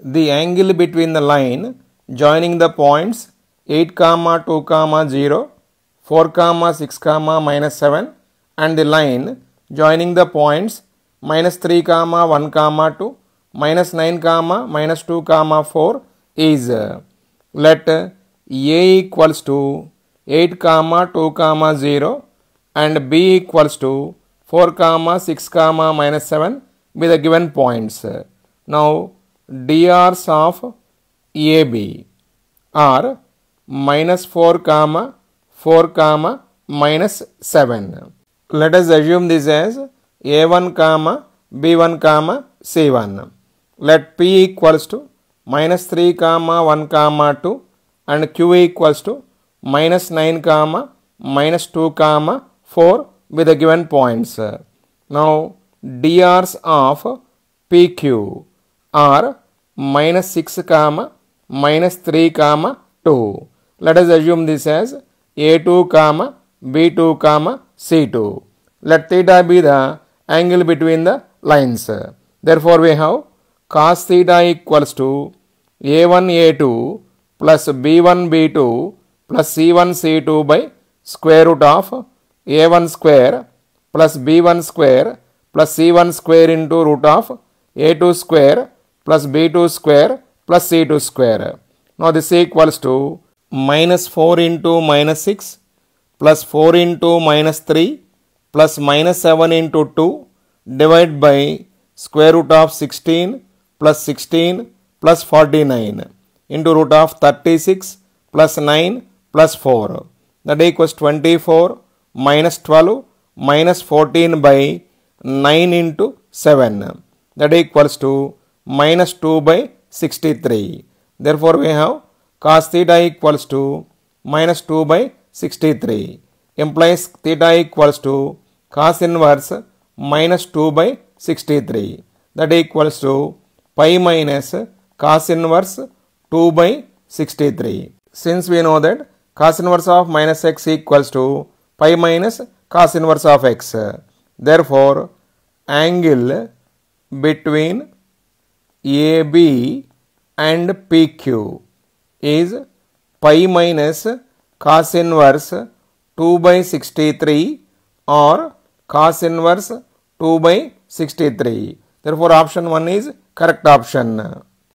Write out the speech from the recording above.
the angle between the line joining the points 8 comma 2 comma 0 4 comma 6 comma minus 7 and the line joining the points minus 3 comma 1 comma 2 minus 9 comma minus 2 comma 4 is uh, let a equals to 8 comma 2 comma 0 and b equals to 4 comma 6 comma minus 7 with the given points. Now drs of ab 4 comma 4 comma minus 7 let us assume this as a1 comma b1 comma c1 let p equals to minus 3 comma 1 comma 2 and q equals to minus 9 comma minus 2 comma 4 with the given points now drs of pq are minus 6 comma minus 3 comma 2. Let us assume this as A2 comma B2 comma C2. Let theta be the angle between the lines. Therefore, we have cos theta equals to A1 A2 plus B1 B2 plus C1 C2 by square root of A1 square plus B1 square plus C1 square into root of A2 square plus b2 square plus c2 square. Now this equals to minus 4 into minus 6 plus 4 into minus 3 plus minus 7 into 2 divided by square root of 16 plus 16 plus 49 into root of 36 plus 9 plus 4. That equals 24 minus 12 minus 14 by 9 into 7. That equals to minus 2 by 63. Therefore, we have cos theta equals to minus 2 by 63 implies theta equals to cos inverse minus 2 by 63 that equals to pi minus cos inverse 2 by 63. Since we know that cos inverse of minus x equals to pi minus cos inverse of x. Therefore, angle between AB and PQ is pi minus cos inverse 2 by 63 or cos inverse 2 by 63. Therefore, option 1 is correct option.